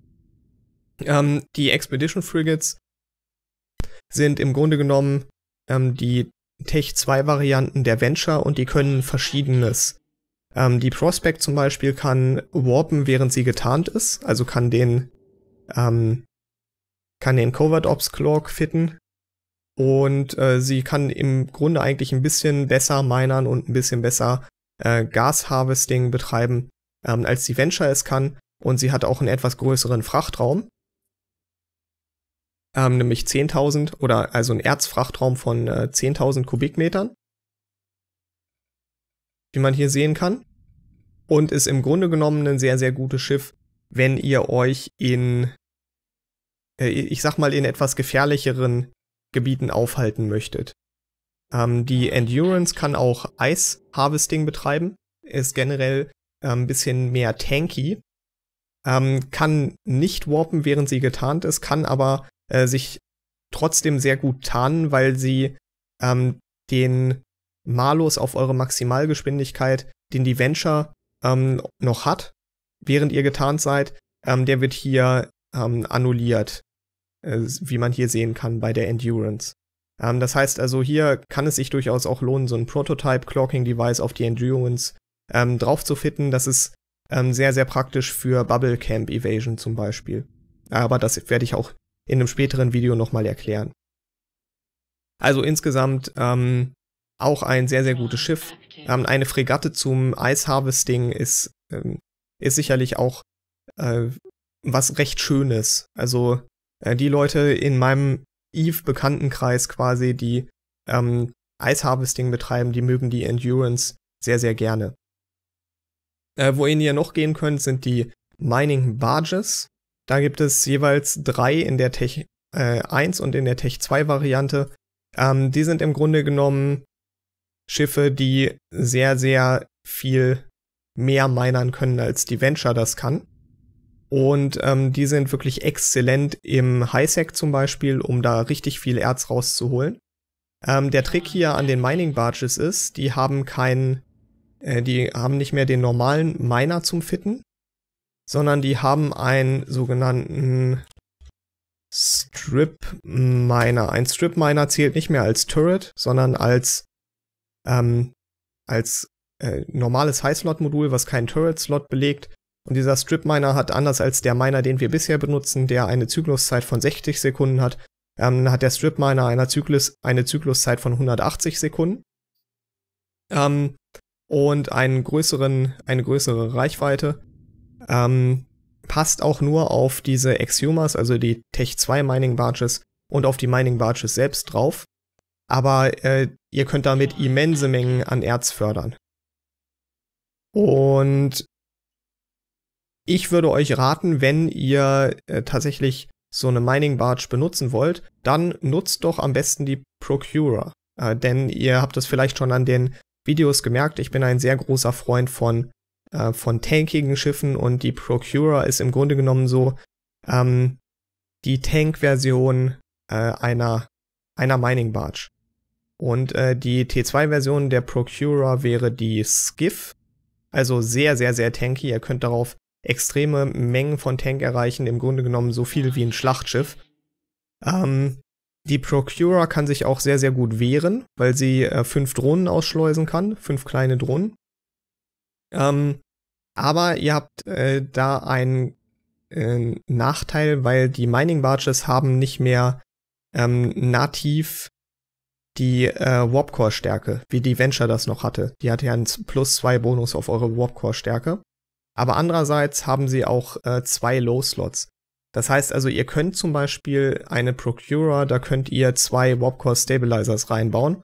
Ähm, die Expedition Frigates sind im Grunde genommen ähm, die Tech 2 Varianten der Venture und die können verschiedenes. Ähm, die Prospect zum Beispiel kann warpen, während sie getarnt ist, also kann den ähm, kann den Covert Ops Clock fitten und äh, sie kann im Grunde eigentlich ein bisschen besser minern und ein bisschen besser äh, Gas Harvesting betreiben, ähm, als die Venture es kann und sie hat auch einen etwas größeren Frachtraum. Ähm, nämlich 10.000 oder also einen Erzfrachtraum von äh, 10.000 Kubikmetern, wie man hier sehen kann. Und ist im Grunde genommen ein sehr, sehr gutes Schiff, wenn ihr euch in äh, ich sag mal, in etwas gefährlicheren Gebieten aufhalten möchtet. Ähm, die Endurance kann auch Ice harvesting betreiben, ist generell ein ähm, bisschen mehr tanky, ähm, kann nicht warpen, während sie getarnt ist, kann aber äh, sich trotzdem sehr gut tarnen, weil sie ähm, den Malus auf eure Maximalgeschwindigkeit, den die Venture ähm, noch hat, während ihr getarnt seid, der wird hier annulliert äh, wie man hier sehen kann bei der Endurance. Ähm, das heißt also, hier kann es sich durchaus auch lohnen, so ein Prototype-Clocking-Device auf die Endurance ähm, drauf Das ist ähm, sehr, sehr praktisch für Bubble Camp Evasion zum Beispiel. Aber das werde ich auch in einem späteren Video nochmal erklären. Also insgesamt ähm, auch ein sehr, sehr gutes Schiff. Ähm, eine Fregatte zum Ice Harvesting ist, ähm, ist sicherlich auch äh, was recht Schönes. Also äh, die Leute in meinem Eve-Bekanntenkreis quasi, die ähm, Ice Harvesting betreiben, die mögen die Endurance sehr, sehr gerne. Äh, wohin ihr noch gehen könnt, sind die Mining Barges. Da gibt es jeweils drei in der Tech äh, 1 und in der Tech 2 Variante. Ähm, die sind im Grunde genommen Schiffe, die sehr, sehr viel mehr minern können, als die Venture das kann. Und ähm, die sind wirklich exzellent im Highsec zum Beispiel, um da richtig viel Erz rauszuholen. Ähm, der Trick hier an den Mining Barges ist, die haben keinen, äh, die haben nicht mehr den normalen Miner zum Fitten, sondern die haben einen sogenannten Strip Miner. Ein Strip Miner zählt nicht mehr als Turret, sondern als ähm, als äh, normales Highslot Modul, was keinen Turret Slot belegt und dieser Strip Miner hat anders als der Miner, den wir bisher benutzen, der eine Zykluszeit von 60 Sekunden hat, ähm, hat der Strip Miner eine, Zyklus, eine Zykluszeit von 180 Sekunden. Ähm, und einen größeren, eine größere Reichweite. Ähm, passt auch nur auf diese Exhumers, also die Tech 2 Mining Barges und auf die Mining Barges selbst drauf. Aber äh, ihr könnt damit immense Mengen an Erz fördern. Und ich würde euch raten, wenn ihr äh, tatsächlich so eine Mining Barge benutzen wollt, dann nutzt doch am besten die Procurer. Äh, denn ihr habt es vielleicht schon an den Videos gemerkt, ich bin ein sehr großer Freund von, äh, von tankigen Schiffen und die Procurer ist im Grunde genommen so ähm, die Tank-Version äh, einer, einer Mining Barge. Und äh, die T2-Version der Procurer wäre die Skiff. Also sehr, sehr, sehr tanky. Ihr könnt darauf extreme Mengen von Tank erreichen, im Grunde genommen so viel wie ein Schlachtschiff. Ähm, die Procurer kann sich auch sehr, sehr gut wehren, weil sie äh, fünf Drohnen ausschleusen kann, fünf kleine Drohnen. Ähm, aber ihr habt äh, da einen äh, Nachteil, weil die Mining Barges haben nicht mehr ähm, nativ die äh, Warpcore-Stärke, wie die Venture das noch hatte. Die hatte ja einen plus 2 Bonus auf eure Warpcore-Stärke. Aber andererseits haben sie auch äh, zwei Low-Slots. Das heißt also, ihr könnt zum Beispiel eine Procurer, da könnt ihr zwei Warpcore Stabilizers reinbauen.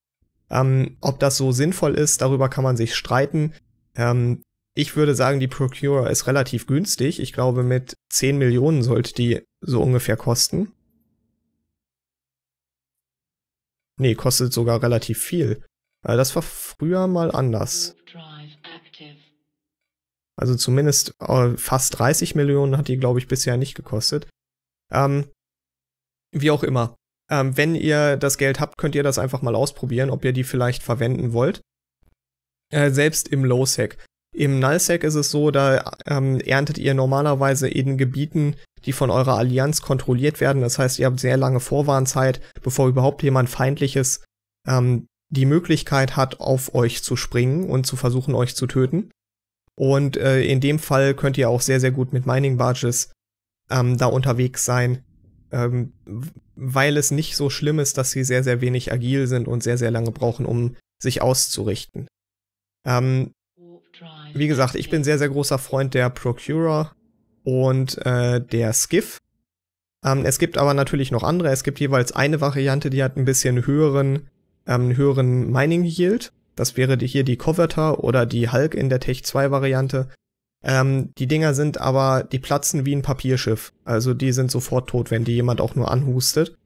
Ähm, ob das so sinnvoll ist, darüber kann man sich streiten. Ähm, ich würde sagen, die Procurer ist relativ günstig. Ich glaube, mit 10 Millionen sollte die so ungefähr kosten. Nee, kostet sogar relativ viel. Äh, das war früher mal anders. Also zumindest äh, fast 30 Millionen hat die, glaube ich, bisher nicht gekostet. Ähm, wie auch immer. Ähm, wenn ihr das Geld habt, könnt ihr das einfach mal ausprobieren, ob ihr die vielleicht verwenden wollt. Äh, selbst im Low-Sec. Im Null-Sec ist es so, da ähm, erntet ihr normalerweise in Gebieten, die von eurer Allianz kontrolliert werden. Das heißt, ihr habt sehr lange Vorwarnzeit, bevor überhaupt jemand Feindliches ähm, die Möglichkeit hat, auf euch zu springen und zu versuchen, euch zu töten. Und äh, in dem Fall könnt ihr auch sehr, sehr gut mit Mining Barges ähm, da unterwegs sein, ähm, weil es nicht so schlimm ist, dass sie sehr, sehr wenig agil sind und sehr, sehr lange brauchen, um sich auszurichten. Ähm, wie gesagt, ich bin sehr, sehr großer Freund der Procurer und äh, der Skiff. Ähm, es gibt aber natürlich noch andere. Es gibt jeweils eine Variante, die hat ein bisschen höheren, ähm, höheren Mining Yield. Das wäre hier die Coverter oder die Hulk in der Tech 2 Variante. Ähm, die Dinger sind aber, die platzen wie ein Papierschiff. Also die sind sofort tot, wenn die jemand auch nur anhustet.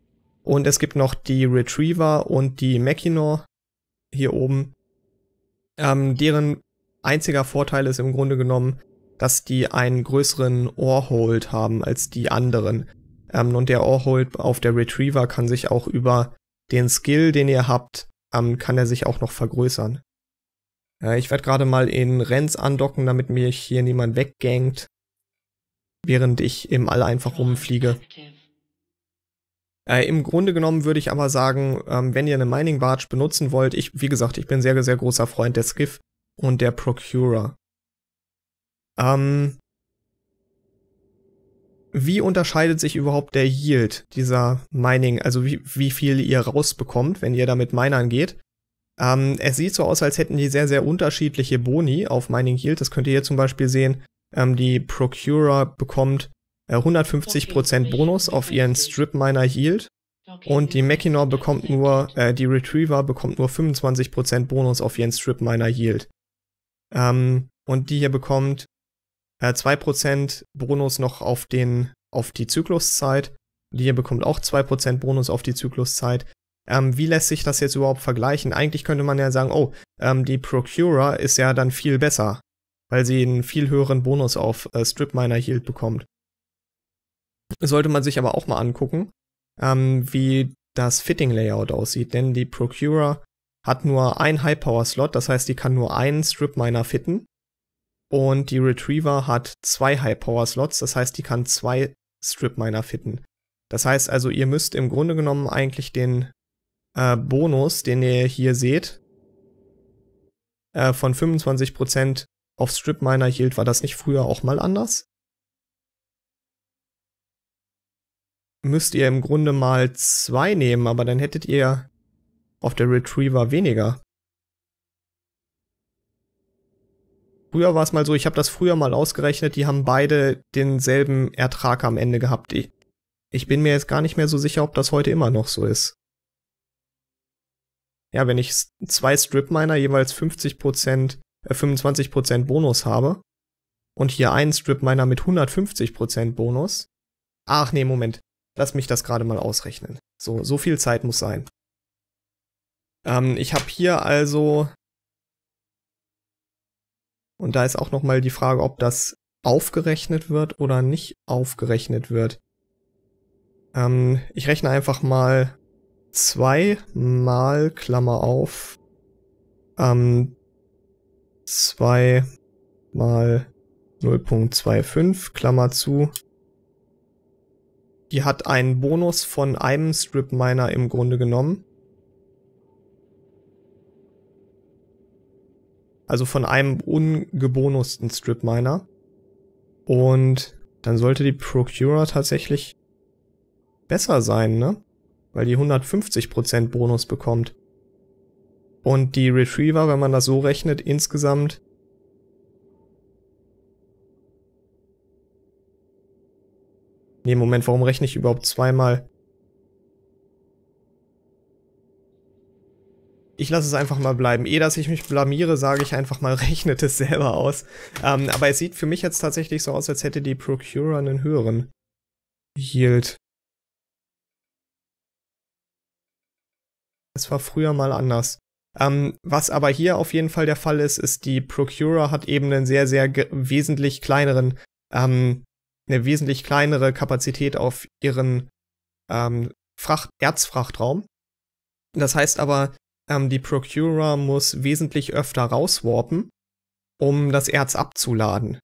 Und es gibt noch die Retriever und die Mackinaw hier oben. Ähm, deren einziger Vorteil ist im Grunde genommen, dass die einen größeren Ohrhold haben als die anderen. Ähm, und der Ohrhold auf der Retriever kann sich auch über den Skill, den ihr habt, ähm, kann er sich auch noch vergrößern. Äh, ich werde gerade mal in Renz andocken, damit mich hier niemand weggängt, während ich im All einfach rumfliege. Äh, Im Grunde genommen würde ich aber sagen, ähm, wenn ihr eine Mining Barge benutzen wollt, ich, wie gesagt, ich bin sehr, sehr großer Freund der Skiff und der Procurer. Ähm, wie unterscheidet sich überhaupt der Yield dieser Mining, also wie, wie viel ihr rausbekommt, wenn ihr damit Minern geht? Ähm, es sieht so aus, als hätten die sehr, sehr unterschiedliche Boni auf Mining Yield. Das könnt ihr hier zum Beispiel sehen. Ähm, die Procurer bekommt äh, 150% Bonus auf ihren Strip Miner Yield. Und die Mackinaw bekommt nur, äh, die Retriever bekommt nur 25% Bonus auf ihren Strip Miner Yield. Ähm, und die hier bekommt 2% äh, Bonus noch auf, den, auf die Zykluszeit. Und ihr bekommt auch 2% Bonus auf die Zykluszeit. Ähm, wie lässt sich das jetzt überhaupt vergleichen? Eigentlich könnte man ja sagen, oh, ähm, die Procurer ist ja dann viel besser, weil sie einen viel höheren Bonus auf äh, Strip Miner Yield bekommt. Sollte man sich aber auch mal angucken, ähm, wie das Fitting Layout aussieht, denn die Procurer hat nur ein High Power Slot, das heißt, die kann nur einen Strip Miner fitten und die Retriever hat zwei High-Power-Slots, das heißt, die kann zwei Strip-Miner fitten. Das heißt also, ihr müsst im Grunde genommen eigentlich den äh, Bonus, den ihr hier seht, äh, von 25% auf Strip-Miner hielt, war das nicht früher auch mal anders? Müsst ihr im Grunde mal zwei nehmen, aber dann hättet ihr auf der Retriever weniger. Früher war es mal so, ich habe das früher mal ausgerechnet, die haben beide denselben Ertrag am Ende gehabt. Ich, ich bin mir jetzt gar nicht mehr so sicher, ob das heute immer noch so ist. Ja, wenn ich zwei Stripminer jeweils 50%, äh 25% Bonus habe und hier einen Stripminer mit 150% Bonus. Ach nee, Moment. Lass mich das gerade mal ausrechnen. So, so viel Zeit muss sein. Ähm, ich habe hier also und da ist auch nochmal die Frage, ob das aufgerechnet wird oder nicht aufgerechnet wird. Ähm, ich rechne einfach mal zwei mal Klammer auf, ähm, mal 0.25 Klammer zu. Die hat einen Bonus von einem Strip Miner im Grunde genommen. also von einem ungebonusten Stripminer. Und dann sollte die Procurer tatsächlich besser sein, ne? Weil die 150% Bonus bekommt. Und die Retriever, wenn man das so rechnet, insgesamt Ne, Moment, warum rechne ich überhaupt zweimal? Ich lasse es einfach mal bleiben. Ehe, dass ich mich blamiere, sage ich einfach mal, rechnet es selber aus. Ähm, aber es sieht für mich jetzt tatsächlich so aus, als hätte die Procurer einen höheren Yield. Es war früher mal anders. Ähm, was aber hier auf jeden Fall der Fall ist, ist, die Procurer hat eben einen sehr, sehr wesentlich kleineren, ähm, eine wesentlich kleinere Kapazität auf ihren ähm, Fracht Erzfrachtraum. Das heißt aber, ähm, die Procurer muss wesentlich öfter rauswarpen, um das Erz abzuladen.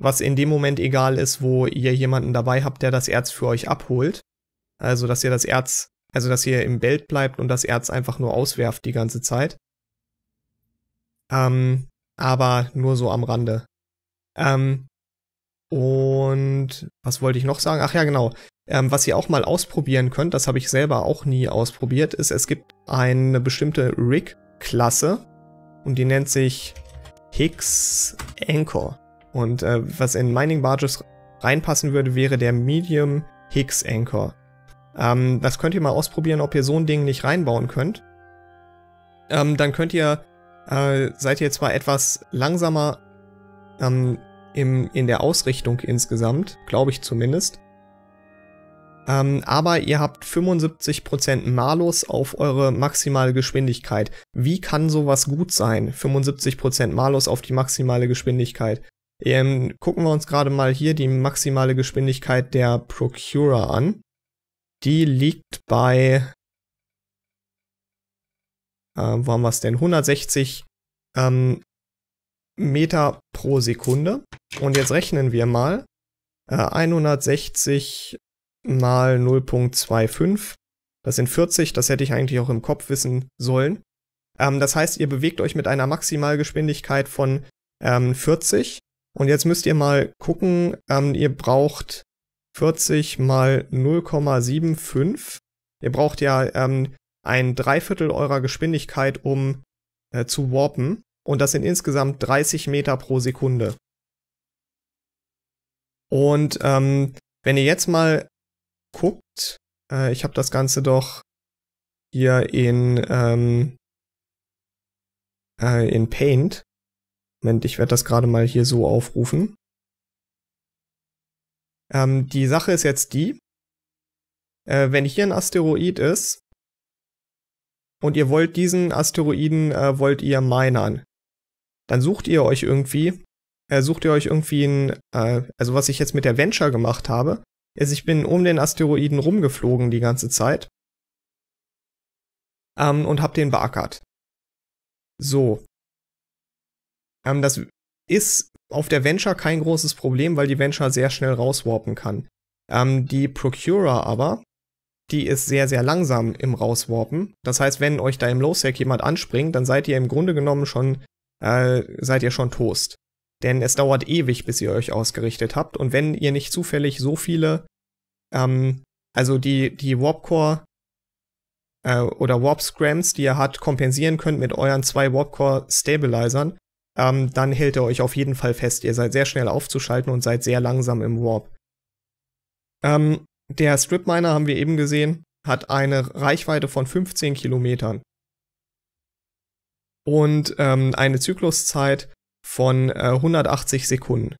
Was in dem Moment egal ist, wo ihr jemanden dabei habt, der das Erz für euch abholt. Also, dass ihr das Erz, also, dass ihr im Belt bleibt und das Erz einfach nur auswerft die ganze Zeit. Ähm, aber nur so am Rande. Ähm, und was wollte ich noch sagen? Ach ja, genau. Ähm, was ihr auch mal ausprobieren könnt, das habe ich selber auch nie ausprobiert, ist, es gibt eine bestimmte Rig-Klasse und die nennt sich Higgs Anchor. Und äh, was in Mining Barges reinpassen würde, wäre der Medium Higgs Anchor. Ähm, das könnt ihr mal ausprobieren, ob ihr so ein Ding nicht reinbauen könnt. Ähm, dann könnt ihr, äh, seid ihr zwar etwas langsamer ähm, im, in der Ausrichtung insgesamt, glaube ich zumindest, ähm, aber ihr habt 75% Malus auf eure maximale Geschwindigkeit. Wie kann sowas gut sein? 75% Malus auf die maximale Geschwindigkeit. Ähm, gucken wir uns gerade mal hier die maximale Geschwindigkeit der Procurer an. Die liegt bei, äh, wo haben wir es denn, 160 ähm, Meter pro Sekunde. Und jetzt rechnen wir mal. Äh, 160 mal 0.25. Das sind 40, das hätte ich eigentlich auch im Kopf wissen sollen. Ähm, das heißt, ihr bewegt euch mit einer Maximalgeschwindigkeit von ähm, 40. Und jetzt müsst ihr mal gucken, ähm, ihr braucht 40 mal 0,75. Ihr braucht ja ähm, ein Dreiviertel eurer Geschwindigkeit, um äh, zu warpen. Und das sind insgesamt 30 Meter pro Sekunde. Und ähm, wenn ihr jetzt mal geguckt. Äh, ich habe das Ganze doch hier in, ähm, äh, in Paint. Moment, ich werde das gerade mal hier so aufrufen. Ähm, die Sache ist jetzt die, äh, wenn hier ein Asteroid ist und ihr wollt diesen Asteroiden, äh, wollt ihr minern, dann sucht ihr euch irgendwie, äh, sucht ihr euch irgendwie ein, äh, also was ich jetzt mit der Venture gemacht habe, also ich bin um den Asteroiden rumgeflogen die ganze Zeit ähm, und hab den beackert. So. Ähm, das ist auf der Venture kein großes Problem, weil die Venture sehr schnell rauswarpen kann. Ähm, die Procurer aber, die ist sehr, sehr langsam im Rauswarpen. Das heißt, wenn euch da im low sack jemand anspringt, dann seid ihr im Grunde genommen schon, äh, seid ihr schon Toast denn es dauert ewig, bis ihr euch ausgerichtet habt. Und wenn ihr nicht zufällig so viele, ähm, also die, die Warpcore äh, oder Warp Scrams, die ihr habt, kompensieren könnt mit euren zwei Warpcore Stabilizern, ähm, dann hält er euch auf jeden Fall fest. Ihr seid sehr schnell aufzuschalten und seid sehr langsam im Warp. Ähm, der Strip Miner, haben wir eben gesehen, hat eine Reichweite von 15 Kilometern und ähm, eine Zykluszeit von äh, 180 Sekunden.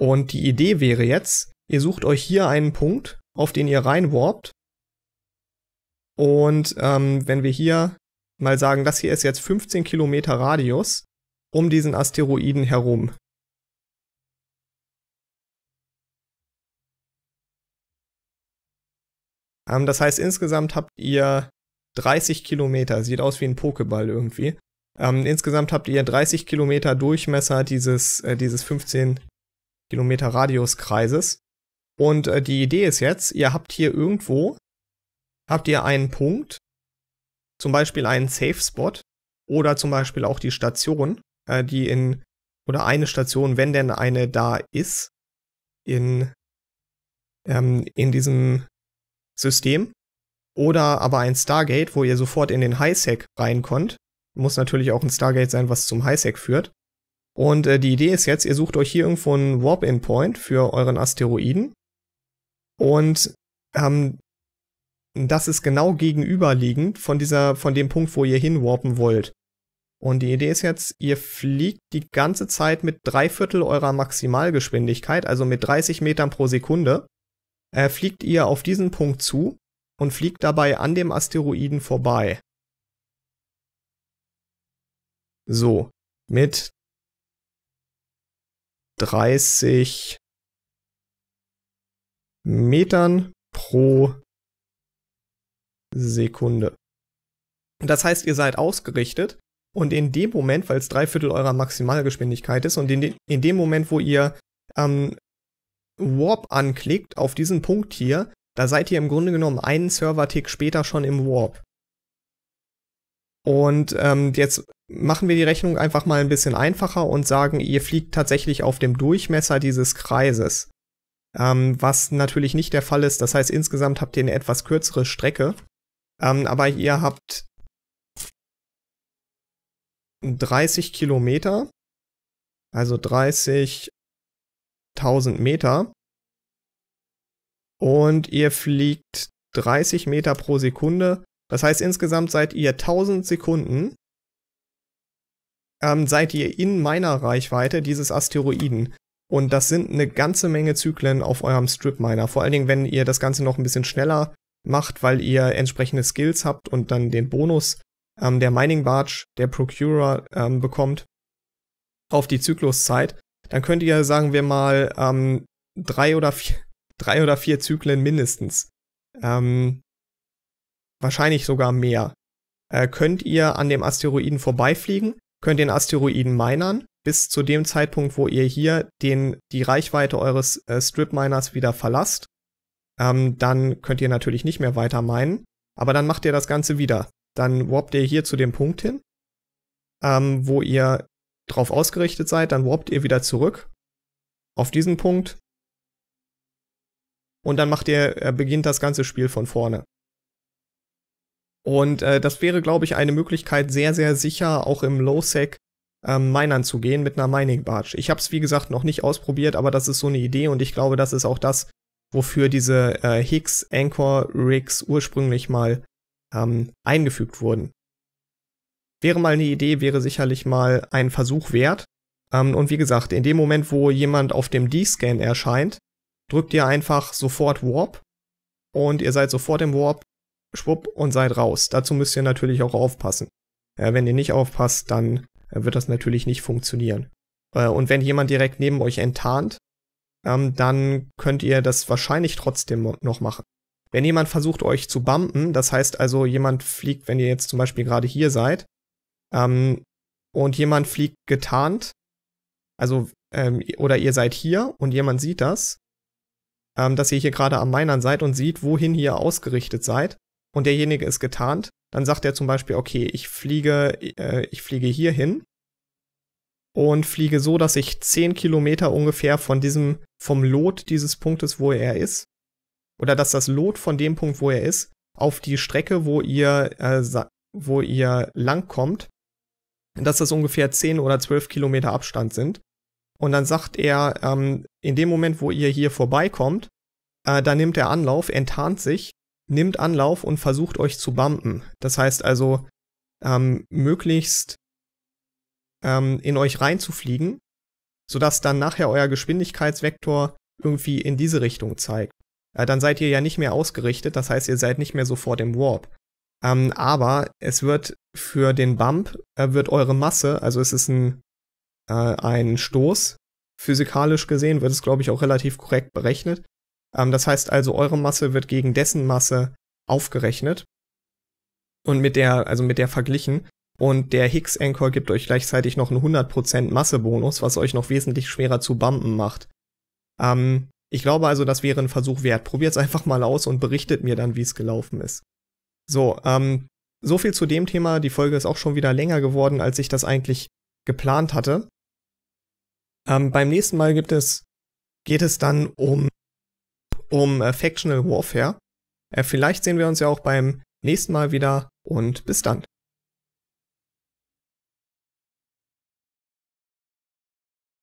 Und die Idee wäre jetzt, ihr sucht euch hier einen Punkt, auf den ihr reinwarpt. Und ähm, wenn wir hier mal sagen, das hier ist jetzt 15 Kilometer Radius um diesen Asteroiden herum. Ähm, das heißt, insgesamt habt ihr 30 Kilometer, sieht aus wie ein Pokéball irgendwie. Ähm, insgesamt habt ihr 30 Kilometer Durchmesser dieses, äh, dieses 15 Kilometer Radiuskreises. Und äh, die Idee ist jetzt, ihr habt hier irgendwo, habt ihr einen Punkt, zum Beispiel einen Safe Spot oder zum Beispiel auch die Station, äh, die in, oder eine Station, wenn denn eine da ist, in, ähm, in diesem System. Oder aber ein Stargate, wo ihr sofort in den Highsec rein konnt muss natürlich auch ein Stargate sein, was zum Highsec führt. Und äh, die Idee ist jetzt, ihr sucht euch hier irgendwo einen Warp-In-Point für euren Asteroiden. Und ähm, das ist genau gegenüberliegend von dieser, von dem Punkt, wo ihr hinwarpen wollt. Und die Idee ist jetzt, ihr fliegt die ganze Zeit mit drei Viertel eurer Maximalgeschwindigkeit, also mit 30 Metern pro Sekunde, äh, fliegt ihr auf diesen Punkt zu und fliegt dabei an dem Asteroiden vorbei. So, mit 30 Metern pro Sekunde. Das heißt, ihr seid ausgerichtet und in dem Moment, weil es drei Viertel eurer Maximalgeschwindigkeit ist und in, de in dem Moment, wo ihr ähm, Warp anklickt auf diesen Punkt hier, da seid ihr im Grunde genommen einen Server-Tick später schon im Warp. Und ähm, jetzt machen wir die Rechnung einfach mal ein bisschen einfacher und sagen, ihr fliegt tatsächlich auf dem Durchmesser dieses Kreises. Ähm, was natürlich nicht der Fall ist. Das heißt, insgesamt habt ihr eine etwas kürzere Strecke. Ähm, aber ihr habt 30 Kilometer, also 30.000 Meter. Und ihr fliegt 30 Meter pro Sekunde das heißt, insgesamt seid ihr 1000 Sekunden, ähm, seid ihr in meiner Reichweite dieses Asteroiden. Und das sind eine ganze Menge Zyklen auf eurem Strip-Miner. Vor allen Dingen, wenn ihr das Ganze noch ein bisschen schneller macht, weil ihr entsprechende Skills habt und dann den Bonus ähm, der Mining Barge, der Procurer ähm, bekommt auf die Zykluszeit, dann könnt ihr, sagen wir mal, ähm, drei, oder vier, drei oder vier Zyklen mindestens ähm, wahrscheinlich sogar mehr, äh, könnt ihr an dem Asteroiden vorbeifliegen, könnt den Asteroiden minern, bis zu dem Zeitpunkt, wo ihr hier den, die Reichweite eures äh, Strip-Miners wieder verlasst. Ähm, dann könnt ihr natürlich nicht mehr weiter minen, aber dann macht ihr das Ganze wieder. Dann warpt ihr hier zu dem Punkt hin, ähm, wo ihr drauf ausgerichtet seid, dann warpt ihr wieder zurück auf diesen Punkt und dann macht ihr, äh, beginnt das ganze Spiel von vorne. Und äh, das wäre, glaube ich, eine Möglichkeit, sehr, sehr sicher auch im Low-Sec ähm, Minern zu gehen mit einer Mining-Barge. Ich habe es, wie gesagt, noch nicht ausprobiert, aber das ist so eine Idee und ich glaube, das ist auch das, wofür diese äh, Higgs Anchor Rigs ursprünglich mal ähm, eingefügt wurden. Wäre mal eine Idee, wäre sicherlich mal ein Versuch wert. Ähm, und wie gesagt, in dem Moment, wo jemand auf dem D-Scan erscheint, drückt ihr einfach sofort Warp und ihr seid sofort im Warp schwupp und seid raus. Dazu müsst ihr natürlich auch aufpassen. Äh, wenn ihr nicht aufpasst, dann äh, wird das natürlich nicht funktionieren. Äh, und wenn jemand direkt neben euch enttarnt, ähm, dann könnt ihr das wahrscheinlich trotzdem noch machen. Wenn jemand versucht, euch zu bumpen, das heißt also, jemand fliegt, wenn ihr jetzt zum Beispiel gerade hier seid, ähm, und jemand fliegt getarnt, also, ähm, oder ihr seid hier und jemand sieht das, ähm, dass ihr hier gerade am Minern seid und sieht, wohin ihr ausgerichtet seid, und derjenige ist getarnt, dann sagt er zum Beispiel, okay, ich fliege, äh, ich fliege hierhin und fliege so, dass ich 10 Kilometer ungefähr von diesem, vom Lot dieses Punktes, wo er ist, oder dass das Lot von dem Punkt, wo er ist, auf die Strecke, wo ihr, äh, wo ihr langkommt, dass das ungefähr 10 oder 12 Kilometer Abstand sind. Und dann sagt er, ähm, in dem Moment, wo ihr hier vorbeikommt, äh, dann nimmt er Anlauf, enttarnt sich nehmt Anlauf und versucht euch zu bumpen. Das heißt also, ähm, möglichst ähm, in euch reinzufliegen, sodass dann nachher euer Geschwindigkeitsvektor irgendwie in diese Richtung zeigt. Äh, dann seid ihr ja nicht mehr ausgerichtet, das heißt, ihr seid nicht mehr sofort im Warp. Ähm, aber es wird für den Bump, äh, wird eure Masse, also es ist ein, äh, ein Stoß, physikalisch gesehen wird es, glaube ich, auch relativ korrekt berechnet, ähm, das heißt also, eure Masse wird gegen dessen Masse aufgerechnet und mit der, also mit der verglichen. Und der Higgs Anchor gibt euch gleichzeitig noch einen 100% Massebonus, was euch noch wesentlich schwerer zu bumpen macht. Ähm, ich glaube also, das wäre ein Versuch wert. Probiert's einfach mal aus und berichtet mir dann, wie es gelaufen ist. So, ähm, so viel zu dem Thema. Die Folge ist auch schon wieder länger geworden, als ich das eigentlich geplant hatte. Ähm, beim nächsten Mal gibt es, geht es dann um um äh, Factional Warfare. Äh, vielleicht sehen wir uns ja auch beim nächsten Mal wieder und bis dann.